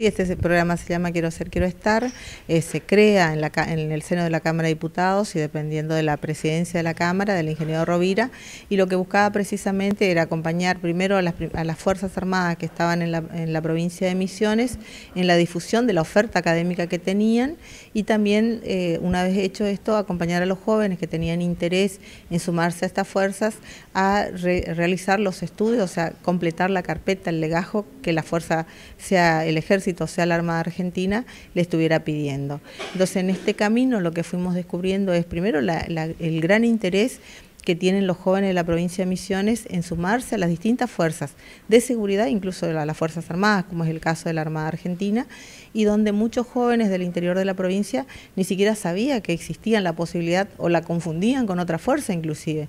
Este programa se llama Quiero ser, quiero estar. Eh, se crea en, el seno de la Cámara de Diputados y dependiendo de la presidencia de la Cámara, del ingeniero Rovira, y lo que buscaba precisamente era acompañar primero a las, Fuerzas Armadas que estaban en la, provincia de Misiones en la difusión de la oferta académica que tenían y también, eh, una vez hecho esto, acompañar a los jóvenes que tenían interés en sumarse a estas fuerzas a realizar los estudios, o sea, completar la carpeta, el legajo que la fuerza sea el ejército o sea la Armada Argentina, le estuviera pidiendo. Entonces, en este camino lo que fuimos descubriendo es primero el gran interés que tienen los jóvenes de la provincia de Misiones en sumarse a las distintas fuerzas de seguridad, incluso a las Fuerzas Armadas, como es el caso de la Armada Argentina, y donde muchos jóvenes del interior de la provincia ni siquiera sabían que existía la posibilidad o la confundían con otra fuerza inclusive.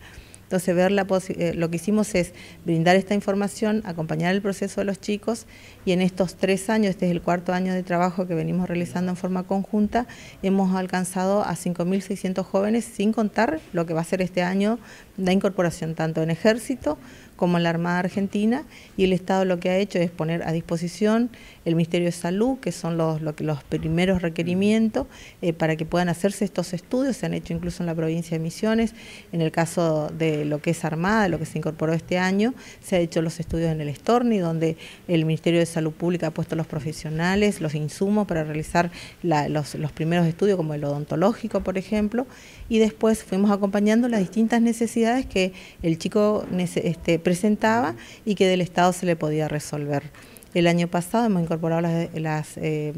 Entonces, ver la eh, lo que hicimos es brindar esta información, acompañar el proceso de los chicos y en estos tres años, este es el cuarto año de trabajo que venimos realizando en forma conjunta, hemos alcanzado a 5.600 jóvenes, sin contar lo que va a ser este año la incorporación tanto en ejército como la Armada Argentina y el Estado lo que ha hecho es poner a disposición el Ministerio de Salud, que son los, los primeros requerimientos eh, para que puedan hacerse estos estudios, se han hecho incluso en la provincia de Misiones, en el caso de lo que es Armada, lo que se incorporó este año, se han hecho los estudios en el Estorni, donde el Ministerio de Salud Pública ha puesto los profesionales, los insumos para realizar los, primeros estudios, como el odontológico, por ejemplo, y después fuimos acompañando las distintas necesidades que el chico este, presentaba y que del Estado se le podía resolver. El año pasado hemos incorporado las, eh,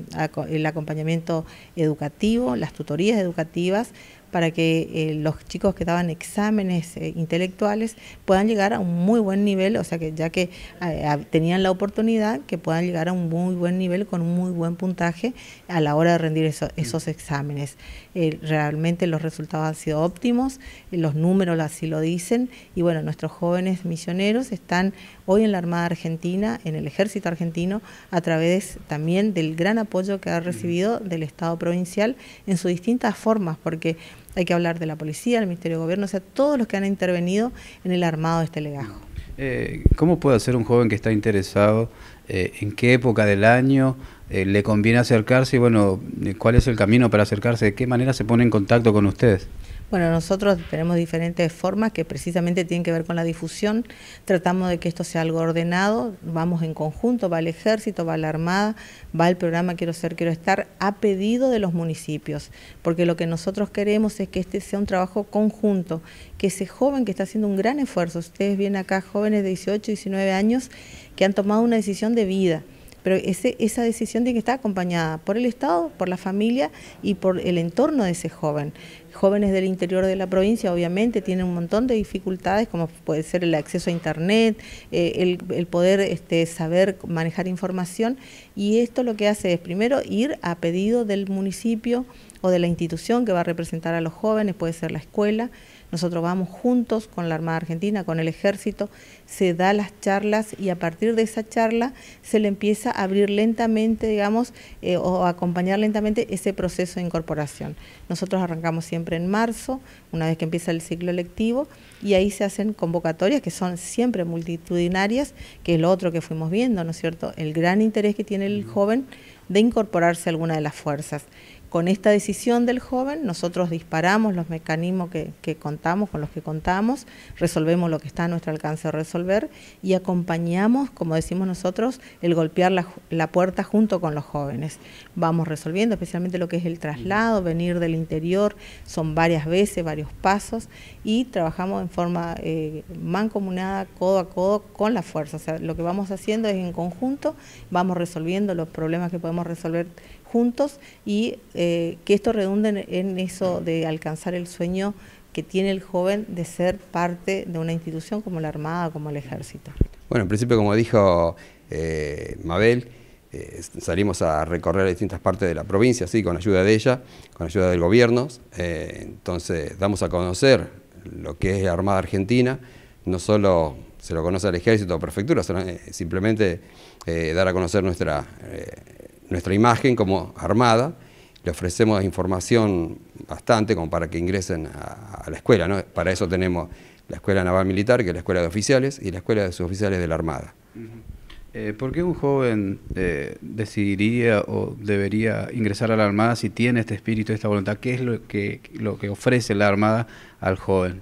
el acompañamiento educativo, las tutorías educativas para que eh, los chicos que daban exámenes eh, intelectuales puedan llegar a un muy buen nivel, o sea que ya que eh, tenían la oportunidad, que puedan llegar a un muy buen nivel con un muy buen puntaje a la hora de rendir mm. esos exámenes. realmente los resultados han sido óptimos, los números así lo dicen, y bueno, nuestros jóvenes misioneros están hoy en la Armada Argentina, en el Ejército Argentino, a través también del gran apoyo que ha mm. recibido del Estado provincial en sus distintas formas, porque hay que hablar de la policía, del Ministerio de Gobierno, o sea, todos los que han intervenido en el armado de este legajo. Eh, ¿Cómo puede hacer un joven que está interesado? Eh, ¿En qué época del año eh, le conviene acercarse? Y bueno, ¿cuál es el camino para acercarse? ¿De qué manera se pone en contacto con ustedes? Bueno, nosotros tenemos diferentes formas que precisamente tienen que ver con la difusión. Tratamos de que esto sea algo ordenado. Vamos en conjunto, va el ejército, va la armada, va el programa Quiero Ser, Quiero Estar, a pedido de los municipios. Porque lo que nosotros queremos es que este sea un trabajo conjunto, que ese joven que está haciendo un gran esfuerzo, ustedes vienen acá jóvenes de 18, 19 años, que han tomado una decisión de vida pero esa decisión tiene que estar acompañada por el Estado, por la familia y por el entorno de ese joven. Jóvenes del interior de la provincia obviamente tienen un montón de dificultades como puede ser el acceso a internet, eh, el, poder este, saber manejar información y esto lo que hace es primero ir a pedido del municipio o de la institución que va a representar a los jóvenes, puede ser la escuela, nosotros vamos juntos con la Armada Argentina, con el Ejército, se da las charlas y a partir de esa charla se le empieza a abrir lentamente, digamos, eh, o acompañar lentamente ese proceso de incorporación. Nosotros arrancamos siempre en marzo, una vez que empieza el ciclo electivo, y ahí se hacen convocatorias que son siempre multitudinarias, que es lo otro que fuimos viendo, ¿no es cierto? El gran interés que tiene el joven de incorporarse a alguna de las fuerzas con esta decisión del joven nosotros disparamos los mecanismos que, contamos, con los que contamos, resolvemos lo que está a nuestro alcance de resolver y acompañamos, como decimos nosotros, el golpear la, puerta junto con los jóvenes. Vamos resolviendo, especialmente lo que es el traslado, venir del interior, son varias veces, varios pasos y trabajamos en forma eh, mancomunada, codo a codo, con la fuerza. O sea, lo que vamos haciendo es en conjunto, vamos resolviendo los problemas que podemos resolver juntos y eh, que esto redunde en eso de alcanzar el sueño que tiene el joven de ser parte de una institución como la Armada, como el Ejército. Bueno, en principio, como dijo eh, Mabel, eh, salimos a recorrer distintas partes de la provincia, sí, con ayuda de ella, con ayuda del gobierno. entonces, damos a conocer lo que es la Armada Argentina. No solo se lo conoce al Ejército o Prefectura, sino simplemente dar a conocer nuestra nuestra imagen como Armada, le ofrecemos información bastante como para que ingresen a, la escuela. ¿no? Para eso tenemos la Escuela Naval Militar, que es la Escuela de Oficiales, y la Escuela de Suboficiales de la Armada. Eh, ¿Por qué un joven eh, decidiría o debería ingresar a la Armada si tiene este espíritu, esta voluntad? ¿Qué es lo que, lo que ofrece la Armada al joven?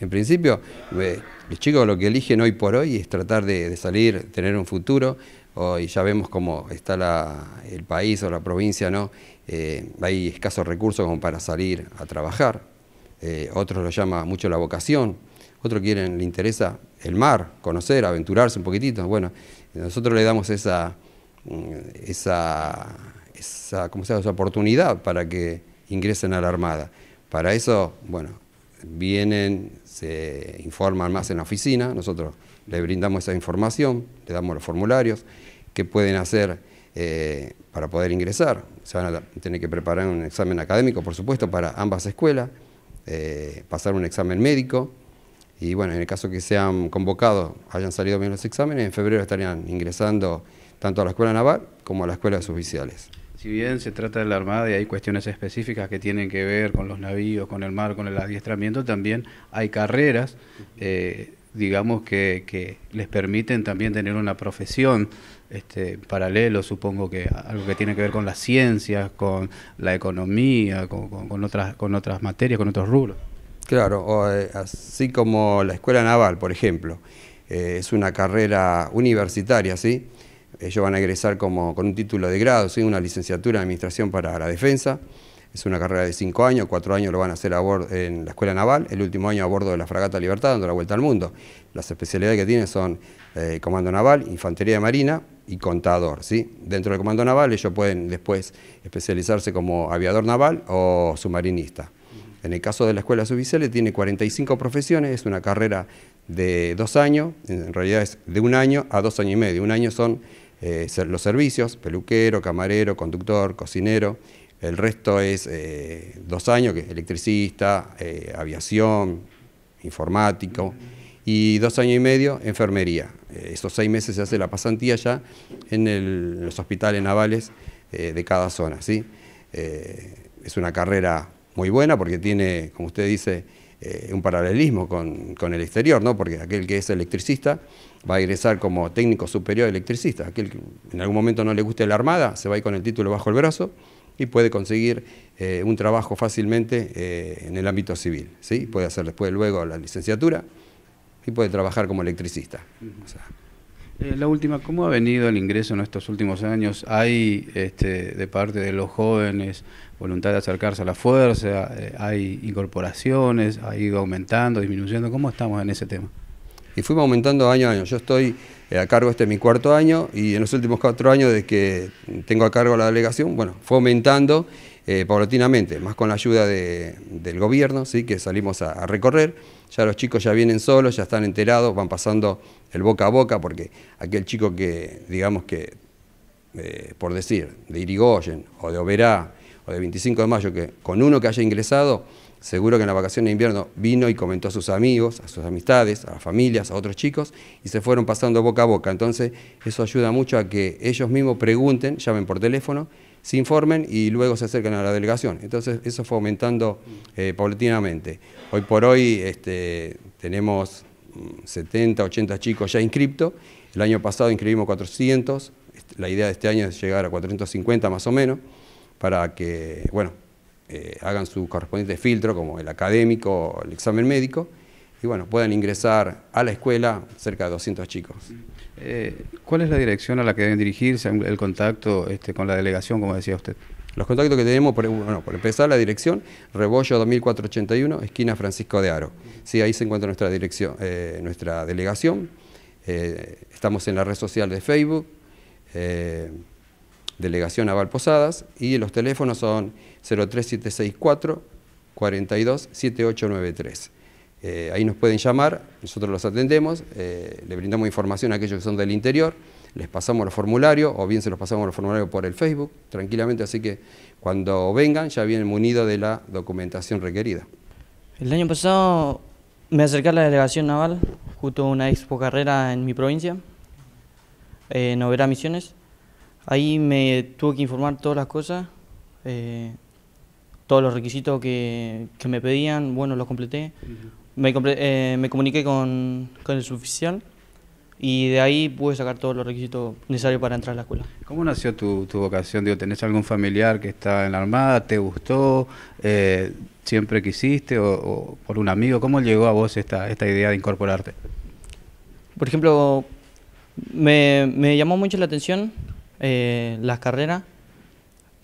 En principio, eh, los chicos lo que eligen hoy por hoy es tratar de salir, tener un futuro, hoy ya vemos cómo está el país o la provincia, ¿no? Eh, hay escasos recursos como para salir a trabajar, eh, otros lo llama mucho la vocación, otros quieren, le interesa el mar, conocer, aventurarse un poquitito. Bueno, nosotros le damos esa, mm, esa, esa, esa oportunidad para que ingresen a la Armada. Para eso, bueno, vienen, se informan más en la oficina, nosotros le brindamos esa información, le damos los formularios, qué pueden hacer eh, para poder ingresar. Se van a tener que preparar un examen académico, por supuesto, para ambas escuelas, eh, pasar un examen médico. Y bueno, en el caso que sean convocados, hayan salido bien los exámenes, en febrero estarían ingresando tanto a la escuela naval como a la escuela de oficiales. Si bien se trata de la Armada y hay cuestiones específicas que tienen que ver con los navíos, con el mar, con el adiestramiento, también hay carreras eh, digamos, que, que, les permiten también tener una profesión este, paralelo, supongo que algo que tiene que ver con las ciencias, con la economía, con, otras, con otras materias, con otros rubros. Claro, eh, así como la Escuela Naval, por ejemplo, eh, es una carrera universitaria, ¿sí? Ellos van a egresar como, con un título de grado, ¿sí? una licenciatura en Administración para la Defensa. Es una carrera de cinco años, cuatro años lo van a hacer a bordo, en la Escuela Naval, el último año a bordo de la Fragata Libertad, dando la vuelta al mundo. Las especialidades que tiene son eh, Comando Naval, Infantería de Marina y Contador. ¿sí? Dentro del Comando Naval ellos pueden después especializarse como aviador naval o submarinista. En el caso de la Escuela Subicele tiene 45 profesiones, es una carrera de dos años, en realidad es de un año a dos años y medio. Un año son eh, los servicios, peluquero, camarero, conductor, cocinero, el resto es eh, dos años, que es electricista, eh, aviación, informático, y dos años y medio, enfermería. Eh, esos seis meses se hace la pasantía ya en, los hospitales navales de cada zona. es una carrera muy buena porque tiene, como usted dice, un paralelismo con, el exterior, ¿no? porque aquel que es electricista va a ingresar como técnico superior electricista, aquel que en algún momento no le guste la armada, se va a con el título bajo el brazo, y puede conseguir eh, un trabajo fácilmente eh, en el ámbito civil. ¿sí? Puede hacer después luego la licenciatura y puede trabajar como electricista. Eh, la última, ¿cómo ha venido el ingreso en estos últimos años? ¿Hay este, de parte de los jóvenes voluntad de acercarse a la fuerza? ¿Hay incorporaciones? ¿Ha ido aumentando, disminuyendo? ¿Cómo estamos en ese tema? y fuimos aumentando año a año. Yo estoy eh, a cargo, este es mi cuarto año, y en los últimos cuatro años desde que tengo a cargo la delegación, bueno, fue aumentando eh, paulatinamente, más con la ayuda del gobierno, ¿sí? que salimos a, recorrer. Ya los chicos ya vienen solos, ya están enterados, van pasando el boca a boca, porque aquel chico que, digamos que, eh, por decir, de Irigoyen o de Oberá o de 25 de mayo, que con uno que haya ingresado, Seguro que en la vacación de invierno vino y comentó a sus amigos, a sus amistades, a las familias, a otros chicos, y se fueron pasando boca a boca. Entonces, eso ayuda mucho a que ellos mismos pregunten, llamen por teléfono, se informen y luego se acerquen a la delegación. Entonces, eso fue aumentando eh, paulatinamente. Hoy por hoy este, tenemos 70, mm, 80 chicos ya inscriptos. El año pasado inscribimos 400. La idea de este año es llegar a 450 más o menos para que, bueno, eh, hagan su correspondiente filtro, como el académico el examen médico, y bueno, puedan ingresar a la escuela cerca de 200 chicos. Eh, ¿Cuál es la dirección a la que deben dirigirse, el contacto este, con la delegación, como decía usted? Los contactos que tenemos, por, bueno, por empezar, la dirección, Rebollo 2481, esquina Francisco de Aro. Sí, ahí se encuentra nuestra, dirección, eh, nuestra delegación. estamos en la red social de Facebook, Delegación Aval Posadas, y los teléfonos son 03764 42 eh, ahí nos pueden llamar, nosotros los atendemos, eh, le brindamos información a aquellos que son del interior, les pasamos los formularios o bien se los pasamos los formularios por el Facebook, tranquilamente, así que cuando vengan ya vienen munidos de la documentación requerida. El año pasado me acerqué a la delegación naval, justo una expo carrera en mi provincia, en eh, Oberá Misiones. Ahí me tuvo que informar todas las cosas, todos los requisitos que, me pedían, bueno, los completé. Eh, me, comuniqué con, el suboficial y de ahí pude sacar todos los requisitos necesarios para entrar a la escuela. ¿Cómo nació tu, vocación? Digo, ¿Tenés algún familiar que está en la Armada? ¿Te gustó? Eh, ¿Siempre quisiste? O, por un amigo? ¿Cómo llegó a vos esta, esta idea de incorporarte? Por ejemplo, me, llamó mucho la atención eh, las carreras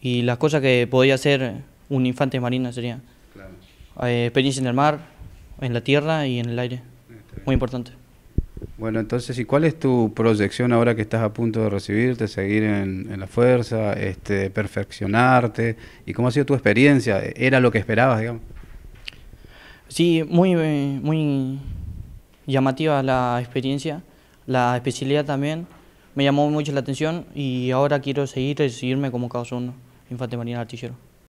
y las cosas que podía hacer un infante marino sería. Claro. Eh, experiencia en el mar, en la tierra y en el aire. Ah, muy importante. Bueno, entonces, ¿y cuál es tu proyección ahora que estás a punto de recibirte, seguir en, la fuerza, este, perfeccionarte? ¿Y cómo ha sido tu experiencia? ¿Era lo que esperabas, digamos? Sí, muy, eh, muy llamativa la experiencia, la especialidad también. Me llamó mucho la atención y ahora quiero seguir y eh, seguirme como causa uno, Infante Marina Artillero.